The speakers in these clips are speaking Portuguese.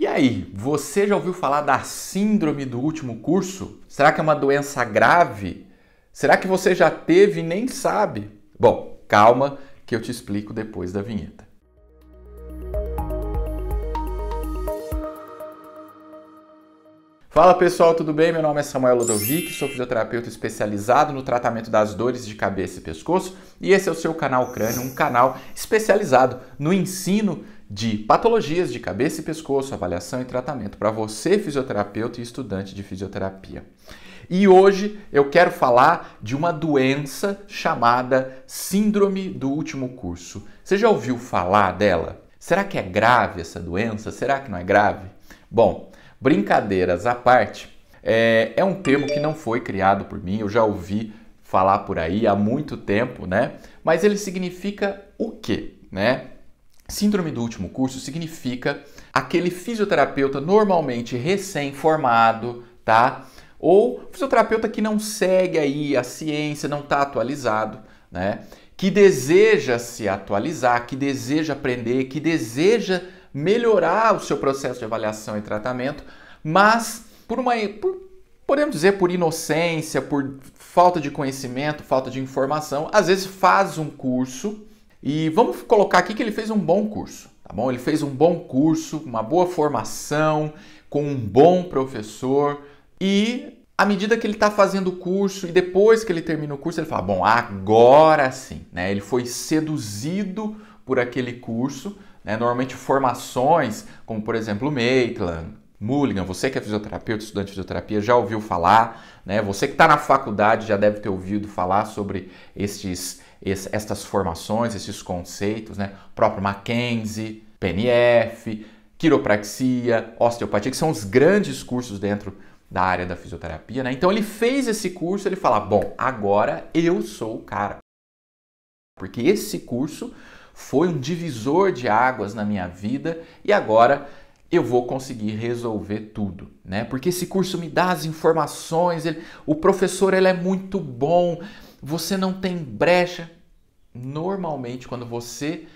E aí, você já ouviu falar da síndrome do último curso? Será que é uma doença grave? Será que você já teve e nem sabe? Bom, calma que eu te explico depois da vinheta. Fala pessoal, tudo bem? Meu nome é Samuel Ludovic, sou fisioterapeuta especializado no tratamento das dores de cabeça e pescoço e esse é o seu canal Crânio, um canal especializado no ensino de patologias de cabeça e pescoço, avaliação e tratamento para você, fisioterapeuta e estudante de fisioterapia. E hoje eu quero falar de uma doença chamada Síndrome do Último Curso. Você já ouviu falar dela? Será que é grave essa doença? Será que não é grave? Bom, brincadeiras à parte, é, é um termo que não foi criado por mim, eu já ouvi falar por aí há muito tempo, né? Mas ele significa o quê, né? Síndrome do último curso significa aquele fisioterapeuta normalmente recém-formado, tá? Ou fisioterapeuta que não segue aí a ciência, não está atualizado, né? Que deseja se atualizar, que deseja aprender, que deseja melhorar o seu processo de avaliação e tratamento, mas por uma por, podemos dizer por inocência, por falta de conhecimento, falta de informação, às vezes faz um curso e vamos colocar aqui que ele fez um bom curso, tá bom? Ele fez um bom curso, uma boa formação, com um bom professor e à medida que ele está fazendo o curso e depois que ele termina o curso, ele fala: bom, agora sim, né? Ele foi seduzido por aquele curso, né? Normalmente formações, como por exemplo Maitland, Mulligan, você que é fisioterapeuta, estudante de fisioterapia, já ouviu falar, né? Você que está na faculdade já deve ter ouvido falar sobre estes esse, estas formações, esses conceitos, né? O próprio Mackenzie, PNF, quiropraxia, osteopatia, que são os grandes cursos dentro da área da fisioterapia, né? Então ele fez esse curso, ele fala: "Bom, agora eu sou o cara". Porque esse curso foi um divisor de águas na minha vida e agora eu vou conseguir resolver tudo, né? Porque esse curso me dá as informações, ele, o professor ele é muito bom, você não tem brecha normalmente quando você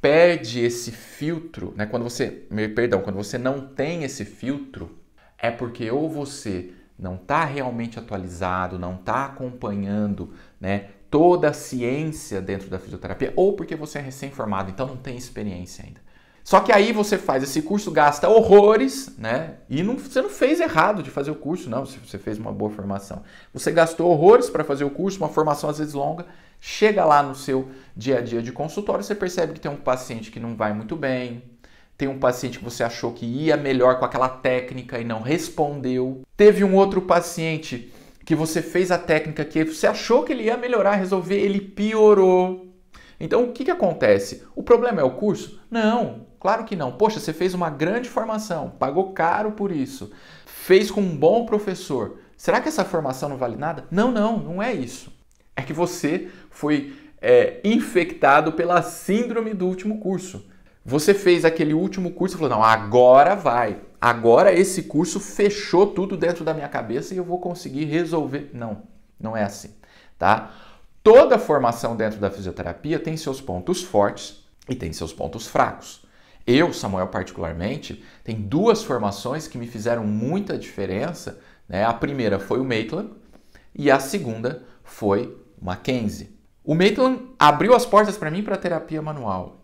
perde esse filtro, né? Quando você, me perdão, quando você não tem esse filtro, é porque ou você não está realmente atualizado, não está acompanhando, né? Toda a ciência dentro da fisioterapia, ou porque você é recém-formado, então não tem experiência ainda. Só que aí você faz esse curso, gasta horrores, né? E não, você não fez errado de fazer o curso, não. Você fez uma boa formação. Você gastou horrores para fazer o curso, uma formação às vezes longa, Chega lá no seu dia a dia de consultório, você percebe que tem um paciente que não vai muito bem, tem um paciente que você achou que ia melhor com aquela técnica e não respondeu. Teve um outro paciente que você fez a técnica que você achou que ele ia melhorar, resolver, ele piorou. Então o que, que acontece? O problema é o curso? Não, claro que não. Poxa, você fez uma grande formação, pagou caro por isso, fez com um bom professor. Será que essa formação não vale nada? Não, não, não é isso é que você foi é, infectado pela síndrome do último curso. Você fez aquele último curso e falou: não, agora vai. Agora esse curso fechou tudo dentro da minha cabeça e eu vou conseguir resolver. Não, não é assim, tá? Toda formação dentro da fisioterapia tem seus pontos fortes e tem seus pontos fracos. Eu, Samuel, particularmente, tem duas formações que me fizeram muita diferença. Né? A primeira foi o Maitland e a segunda foi Mackenzie. O Maitland abriu as portas para mim para terapia manual.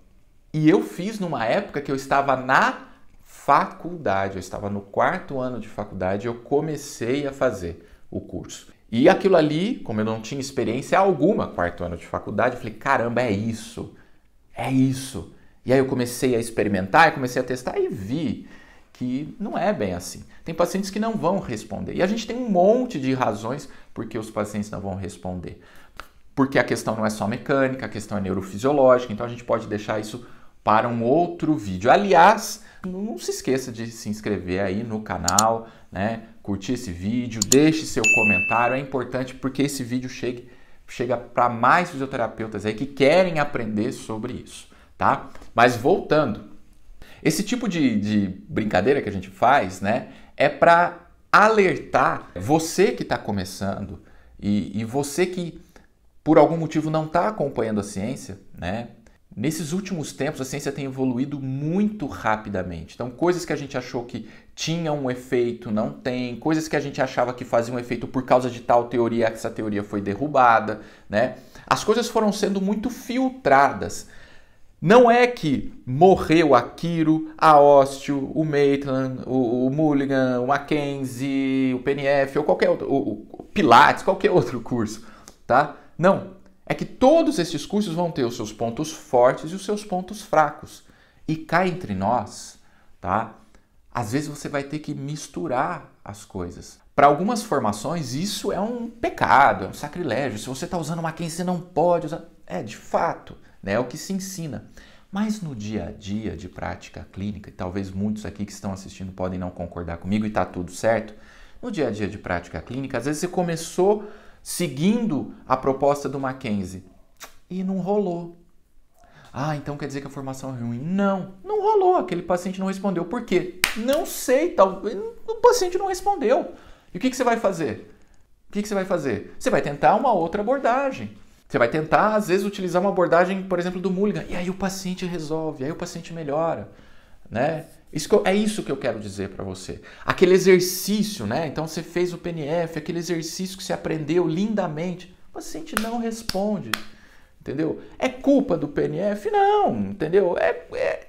E eu fiz numa época que eu estava na faculdade, eu estava no quarto ano de faculdade, eu comecei a fazer o curso. E aquilo ali, como eu não tinha experiência alguma, quarto ano de faculdade, eu falei: caramba, é isso, é isso. E aí eu comecei a experimentar, eu comecei a testar e vi que não é bem assim. Tem pacientes que não vão responder. E a gente tem um monte de razões porque os pacientes não vão responder. Porque a questão não é só mecânica, a questão é neurofisiológica, então a gente pode deixar isso para um outro vídeo. Aliás, não se esqueça de se inscrever aí no canal, né? Curtir esse vídeo, deixe seu comentário, é importante porque esse vídeo chegue, chega para mais fisioterapeutas aí que querem aprender sobre isso, tá? Mas voltando, esse tipo de, de brincadeira que a gente faz, né, é para alertar você que está começando e, e você que por algum motivo não está acompanhando a ciência, né? Nesses últimos tempos, a ciência tem evoluído muito rapidamente. Então, coisas que a gente achou que tinham um efeito, não tem. Coisas que a gente achava que faziam um efeito por causa de tal teoria, essa teoria foi derrubada, né? As coisas foram sendo muito filtradas. Não é que morreu a Kiro, a Ostio, o Maitland, o, o Mulligan, o Mackenzie, o PNF ou qualquer outro, o, o Pilates, qualquer outro curso, tá? Não. É que todos esses cursos vão ter os seus pontos fortes e os seus pontos fracos. E cá entre nós, tá? Às vezes você vai ter que misturar as coisas. Para algumas formações, isso é um pecado, é um sacrilégio. Se você está usando Mackenzie, você não pode usar. É, de fato né? É o que se ensina. Mas no dia a dia de prática clínica, e talvez muitos aqui que estão assistindo podem não concordar comigo e está tudo certo, no dia a dia de prática clínica, às vezes você começou seguindo a proposta do Mackenzie e não rolou. Ah, então quer dizer que a formação é ruim? Não, não rolou. Aquele paciente não respondeu. Por quê? Não sei, talvez. O paciente não respondeu. E o que, que você vai fazer? O que, que você vai fazer? Você vai tentar uma outra abordagem. Você vai tentar, às vezes, utilizar uma abordagem, por exemplo, do Mulligan, e aí o paciente resolve, aí o paciente melhora, né? Isso eu, é isso que eu quero dizer para você. Aquele exercício, né? Então você fez o PNF, aquele exercício que você aprendeu lindamente, o paciente não responde, entendeu? É culpa do PNF? Não, entendeu? É, é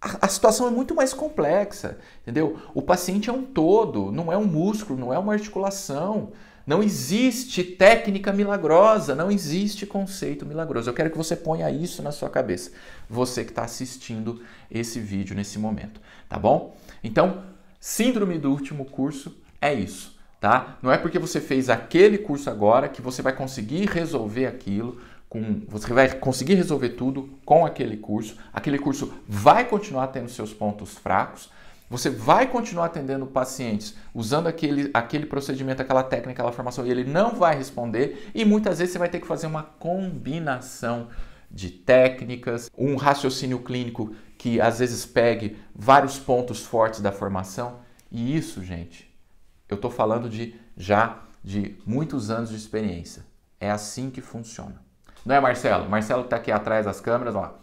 a, a situação é muito mais complexa, entendeu? O paciente é um todo, não é um músculo, não é uma articulação, não existe técnica milagrosa, não existe conceito milagroso. Eu quero que você ponha isso na sua cabeça, você que está assistindo esse vídeo nesse momento, tá bom? Então, síndrome do último curso é isso, tá? Não é porque você fez aquele curso agora que você vai conseguir resolver aquilo. Com, você vai conseguir resolver tudo com aquele curso. Aquele curso vai continuar tendo seus pontos fracos, você vai continuar atendendo pacientes usando aquele, aquele procedimento, aquela técnica, aquela formação e ele não vai responder, e muitas vezes você vai ter que fazer uma combinação de técnicas, um raciocínio clínico que às vezes pegue vários pontos fortes da formação. E isso, gente, eu estou falando de já de muitos anos de experiência. É assim que funciona. Não é, Marcelo? Marcelo está aqui atrás das câmeras, ó.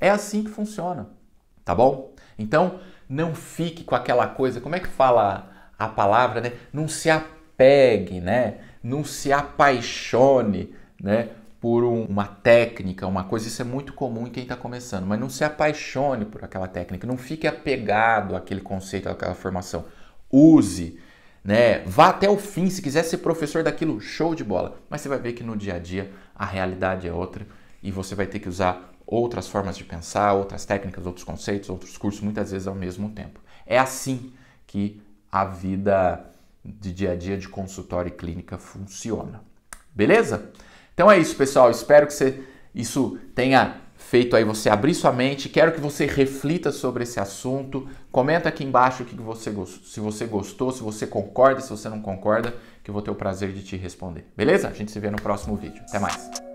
É assim que funciona, tá bom? Então, não fique com aquela coisa, como é que fala a palavra, né? Não se apegue, né? Não se apaixone, né? Por um, uma técnica, uma coisa, isso é muito comum em quem está começando, mas não se apaixone por aquela técnica, não fique apegado àquele conceito, àquela formação. Use, né? Vá até o fim, se quiser ser professor daquilo, show de bola. Mas você vai ver que no dia a dia a realidade é outra e você vai ter que usar outras formas de pensar, outras técnicas, outros conceitos, outros cursos, muitas vezes ao mesmo tempo. É assim que a vida de dia a dia de consultório e clínica funciona. Beleza? Então é isso, pessoal. Espero que você, isso tenha feito aí você abrir sua mente. Quero que você reflita sobre esse assunto. Comenta aqui embaixo o que você se você gostou, se você concorda, se você não concorda, que eu vou ter o prazer de te responder. Beleza? A gente se vê no próximo vídeo. Até mais.